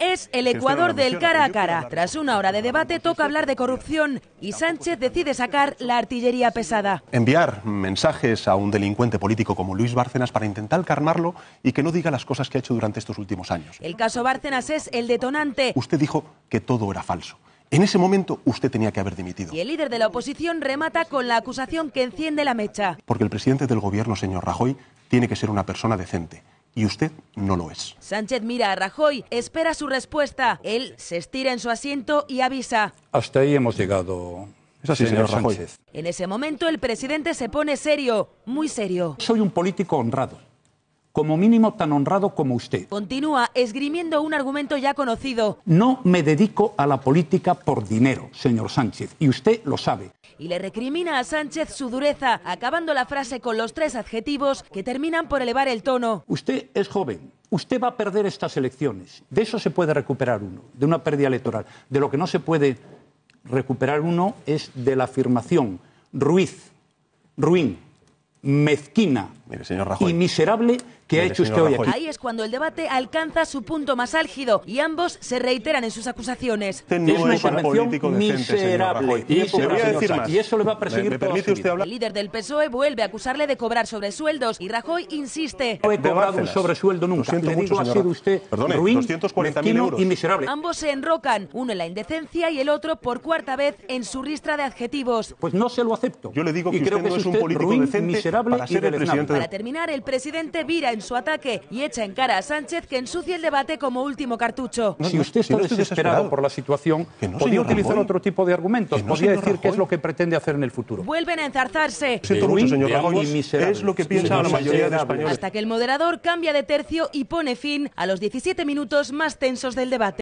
Es el Ecuador del cara a cara. Tras una hora de debate toca hablar de corrupción y Sánchez decide sacar la artillería pesada. Enviar mensajes a un delincuente político como Luis Bárcenas para intentar calmarlo y que no diga las cosas que ha hecho durante estos últimos años. El caso Bárcenas es el detonante. Usted dijo que todo era falso. En ese momento usted tenía que haber dimitido. Y el líder de la oposición remata con la acusación que enciende la mecha. Porque el presidente del gobierno, señor Rajoy, tiene que ser una persona decente y usted no lo es. Sánchez mira a Rajoy, espera su respuesta. Él se estira en su asiento y avisa. Hasta ahí hemos llegado. señor, Sánchez. En ese momento el presidente se pone serio, muy serio. Soy un político honrado como mínimo tan honrado como usted. Continúa esgrimiendo un argumento ya conocido. No me dedico a la política por dinero, señor Sánchez, y usted lo sabe. Y le recrimina a Sánchez su dureza, acabando la frase con los tres adjetivos que terminan por elevar el tono. Usted es joven, usted va a perder estas elecciones. De eso se puede recuperar uno, de una pérdida electoral. De lo que no se puede recuperar uno es de la afirmación Ruiz, ruin, mezquina y miserable que ha hecho usted hoy aquí. Ahí es cuando el debate alcanza su punto más álgido y ambos se reiteran en sus acusaciones. Este es una intervención miserable. y, eso le va a perseguir El líder del PSOE vuelve a acusarle de cobrar sobresueldos y Rajoy insiste. No he cobrado un sobresueldo nunca. Le usted ruin, euros. y miserable. Ambos se enrocan, uno en la indecencia y el otro por cuarta vez en su ristra de adjetivos. Pues no se lo acepto. Yo le digo que usted no es un político decente para terminar, el presidente vira en su ataque y echa en cara a Sánchez que ensucia el debate como último cartucho. si usted está desesperado, por la situación, podía utilizar otro tipo de argumentos, podría decir qué es lo que pretende hacer en el futuro. Vuelven a enzarzarse. señor es lo que piensa la mayoría de españoles. Hasta que el moderador cambia de tercio y pone fin a los 17 minutos más tensos del debate.